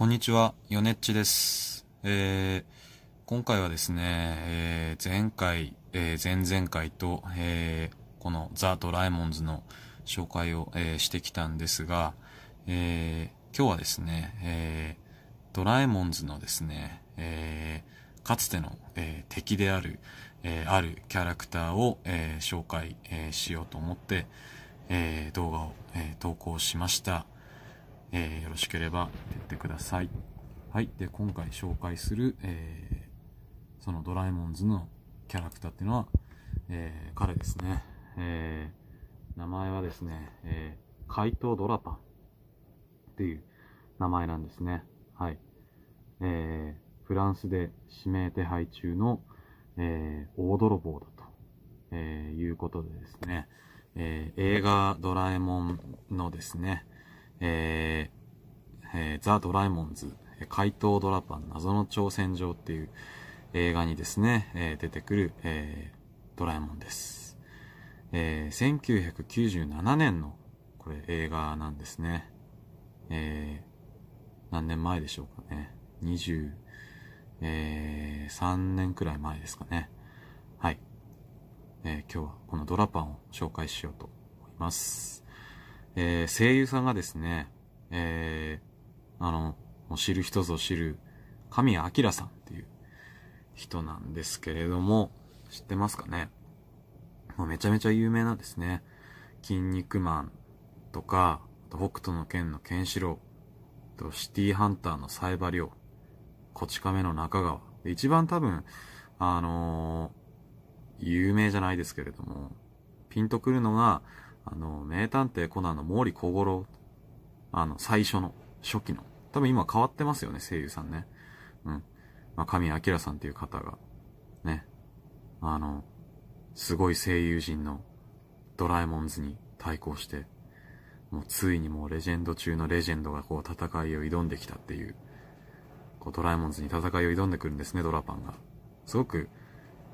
こんにちは、ヨネッチです。えー、今回はですね、えー、前回、えー、前々回と、えー、このザ・ドラえもんズの紹介を、えー、してきたんですが、えー、今日はですね、えー、ドラえもんズのですね、えー、かつての、えー、敵である、えー、あるキャラクターを、えー、紹介、えー、しようと思って、えー、動画を、えー、投稿しました。えー、よろしければ言ってください。はい。で、今回紹介する、えー、そのドラえもんズのキャラクターっていうのは、えー、彼ですね。えー、名前はですね、えー、怪盗ドラパンっていう名前なんですね。はい。えー、フランスで指名手配中の、えー、大泥棒だと、えー、いうことでですね、えー、映画ドラえもんのですね、えーえー、ザ・ドラえもんズ、怪盗ドラパン、謎の挑戦状っていう映画にですね、えー、出てくる、えー、ドラえもんです。えー、1997年の、これ映画なんですね。えー、何年前でしょうかね。2え3年くらい前ですかね。はい。えー、今日はこのドラパンを紹介しようと思います。えー、声優さんがですね、えー、あの、知る人ぞ知る、神谷明さんっていう人なんですけれども、知ってますかねもうめちゃめちゃ有名なんですね。筋肉マンとか、と北斗の剣のケンシロウ、とシティハンターのサイバリョウ、こち亀の中川。一番多分、あのー、有名じゃないですけれども、ピンとくるのが、あの、名探偵コナンの毛利小五郎、あの、最初の、初期の。多分今変わってますよね、声優さんね。うん。まあ、神明さんっていう方が、ね、あの、すごい声優陣のドラえもんズに対抗して、もうついにもうレジェンド中のレジェンドがこう戦いを挑んできたっていう、こうドラえもんズに戦いを挑んでくるんですね、ドラパンが。すごく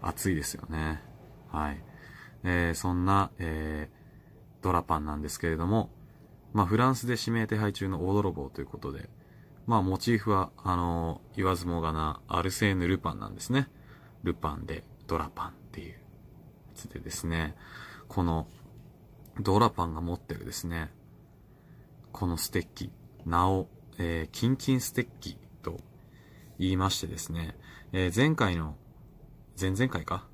熱いですよね。はい。えー、そんな、えー、ドラパンなんですけれども、まあ、フランスで指名手配中の大泥棒ということで、まあ、モチーフは、あの、言わずもがな、アルセーヌ・ルパンなんですね。ルパンで、ドラパンっていうやつでですね、この、ドラパンが持ってるですね、このステッキ、名を、えー、キンキンステッキと言いましてですね、えー、前回の、前々回か、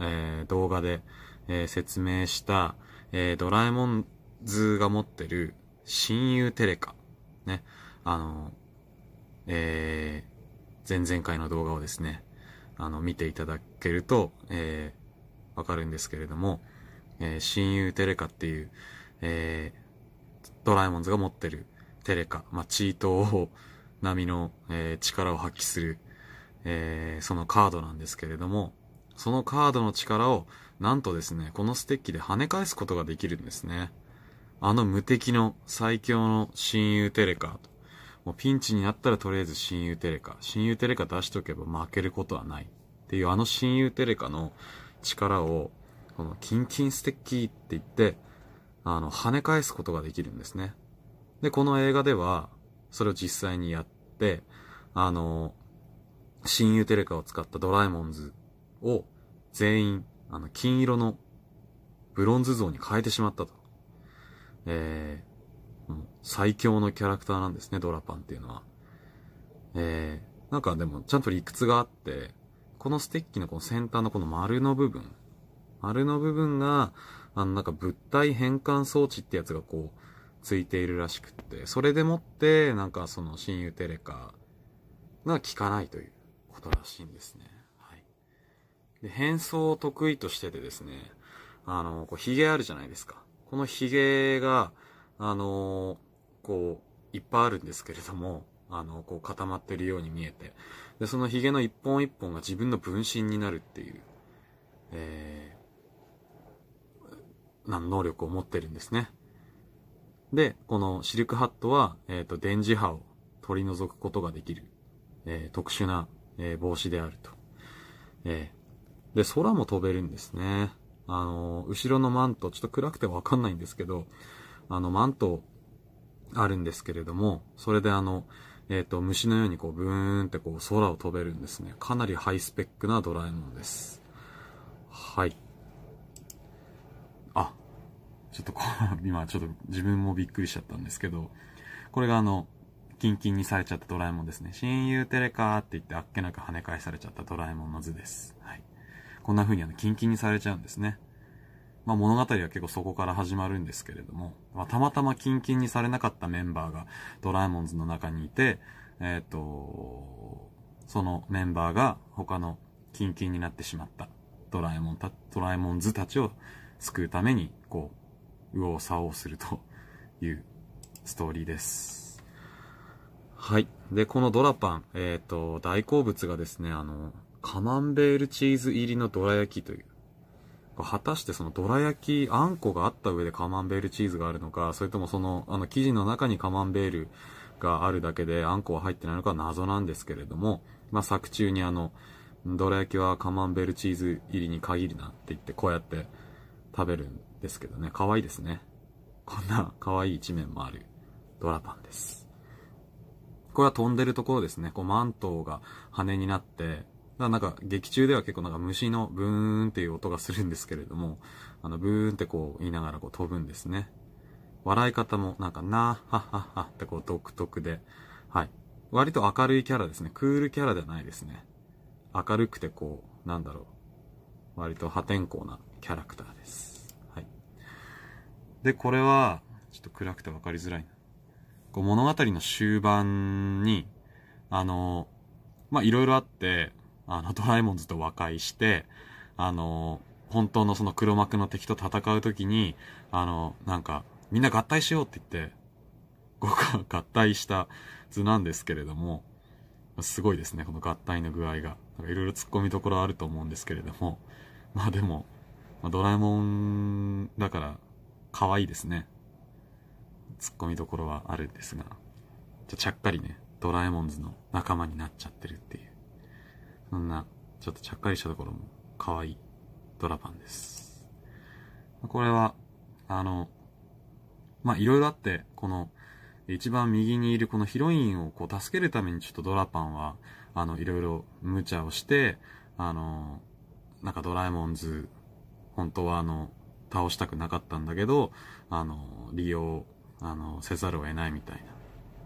えー、動画で、え説明した、えー、ドラえもんズが持ってる親友テレカ、ね、あの、えー、前々回の動画をですね、あの、見ていただけると、えー、わかるんですけれども、えー、親友テレカっていう、えー、ドラえもんズが持ってるテレカ、まあ、チートを、波の、えー、力を発揮する、えー、そのカードなんですけれども、そのカードの力を、なんとですね、このステッキで跳ね返すことができるんですね。あの無敵の最強の親友テレカ。もうピンチになったらとりあえず親友テレカ。親友テレカ出しとけば負けることはない。っていうあの親友テレカの力を、このキンキンステッキって言って、あの、跳ね返すことができるんですね。で、この映画では、それを実際にやって、あの、親友テレカを使ったドラえもんズを全員、あの、金色のブロンズ像に変えてしまったと。えー、最強のキャラクターなんですね、ドラパンっていうのは。えー、なんかでもちゃんと理屈があって、このステッキのこの先端のこの丸の部分、丸の部分が、あのなんか物体変換装置ってやつがこう、ついているらしくって、それでもって、なんかその親友テレカが効かないということらしいんですね。で、変装を得意としててですね、あの、こう、髭あるじゃないですか。この髭が、あのこう、いっぱいあるんですけれども、あの、こう固まってるように見えて。で、その髭の一本一本が自分の分身になるっていう、えー、な能力を持ってるんですね。で、このシルクハットは、えっ、ー、と、電磁波を取り除くことができる、えー、特殊な、えー、帽子であると。えー、で、空も飛べるんですね。あの、後ろのマント、ちょっと暗くてわかんないんですけど、あの、マントあるんですけれども、それであの、えっ、ー、と、虫のようにこう、ブーンってこう、空を飛べるんですね。かなりハイスペックなドラえもんです。はい。あ、ちょっとこう、今ちょっと自分もびっくりしちゃったんですけど、これがあの、キンキンにされちゃったドラえもんですね。親友テレカーって言ってあっけなく跳ね返されちゃったドラえもんの図です。はい。こんな風にあの、キンキンにされちゃうんですね。まあ、物語は結構そこから始まるんですけれども、まあ、たまたまキンキンにされなかったメンバーがドラえもんズの中にいて、えっ、ー、と、そのメンバーが他のキンキンになってしまったドラえもんた、ドラえもんズたちを救うために、こう、右往左往すると いうストーリーです。はい。で、このドラパン、えっ、ー、と、大好物がですね、あの、カマンベールチーズ入りのどら焼きという。果たしてそのどら焼き、あんこがあった上でカマンベールチーズがあるのか、それともその、あの生地の中にカマンベールがあるだけであんこは入ってないのか謎なんですけれども、まあ、作中にあの、どら焼きはカマンベールチーズ入りに限るなって言ってこうやって食べるんですけどね、可愛いですね。こんな可愛い一面もあるドラパンです。これは飛んでるところですね。こうマントが羽になって、だなんか劇中では結構なんか虫のブーンっていう音がするんですけれども、あのブーンってこう言いながらこう飛ぶんですね。笑い方もなんかなーはっはっはってこう独特で、はい。割と明るいキャラですね。クールキャラではないですね。明るくてこう、なんだろう。割と破天荒なキャラクターです。はい。で、これは、ちょっと暗くてわかりづらいこう物語の終盤に、あの、ま、いろいろあって、あの、ドラえもんズと和解して、あの、本当のその黒幕の敵と戦うときに、あの、なんか、みんな合体しようって言って、合体した図なんですけれども、すごいですね、この合体の具合が。いろいろ突っ込みどころあると思うんですけれども、まあでも、まあ、ドラえもんだから、可愛いですね。突っ込みどころはあるんですが、ちゃっかりね、ドラえもんズの仲間になっちゃってるっていう。そんな、ちょっとちゃっかりしたところも、可愛いドラパンです。これは、あの、まいろいろあって、この、一番右にいるこのヒロインをこう助けるためにちょっとドラパンは、あの、いろいろ無茶をして、あの、なんかドラえもんズ、本当はあの、倒したくなかったんだけど、あの、利用、あの、せざるを得ないみたいな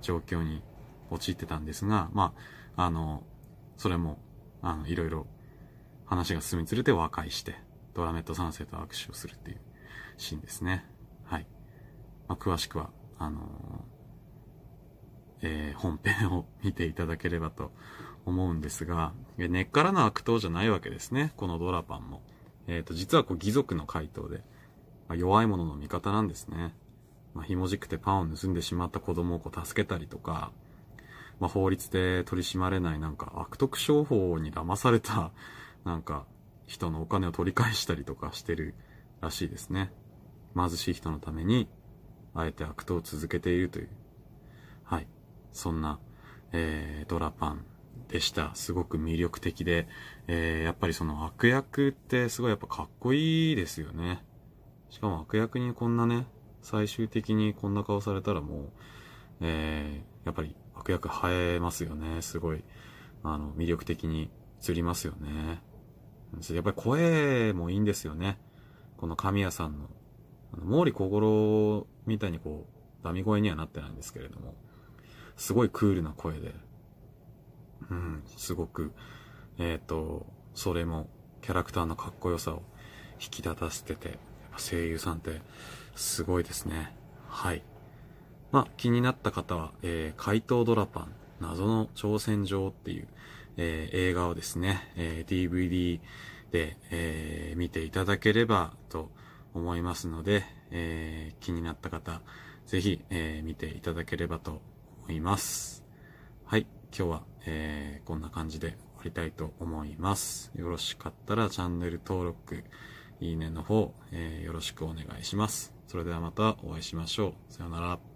状況に陥ってたんですが、まあ、あの、それもあの、いろいろ話が進みつれて和解して、ドラメット3世と握手をするっていうシーンですね。はい。まあ、詳しくは、あのー、えー、本編を見ていただければと思うんですが、根っからの悪党じゃないわけですね。このドラパンも。えっ、ー、と、実はこう、義族の回答で、まあ、弱い者の味方なんですね。まあ、ひもじくてパンを盗んでしまった子供をこう助けたりとか、まあ、法律で取り締まれないなんか悪徳商法に騙された なんか人のお金を取り返したりとかしてるらしいですね。貧しい人のために、あえて悪党を続けているという。はい。そんな、えー、ドラパンでした。すごく魅力的で、えー、やっぱりその悪役ってすごいやっぱかっこいいですよね。しかも悪役にこんなね、最終的にこんな顔されたらもう、えー、やっぱり確約映えますよね。すごい、あの、魅力的に映りますよね。やっぱり声もいいんですよね。この神谷さんの。あの毛利小五郎みたいにこう、ダミ声にはなってないんですけれども、すごいクールな声で、うん、すごく、えっ、ー、と、それもキャラクターのかっこよさを引き立たせてて、声優さんってすごいですね。はい。まあ、気になった方は、えー、怪盗ドラパン、謎の挑戦状っていう、えー、映画をですね、えー、DVD で、えー、見ていただければと思いますので、えー、気になった方、ぜひ、えー、見ていただければと思います。はい、今日は、えー、こんな感じで終わりたいと思います。よろしかったらチャンネル登録、いいねの方、えー、よろしくお願いします。それではまたお会いしましょう。さよなら。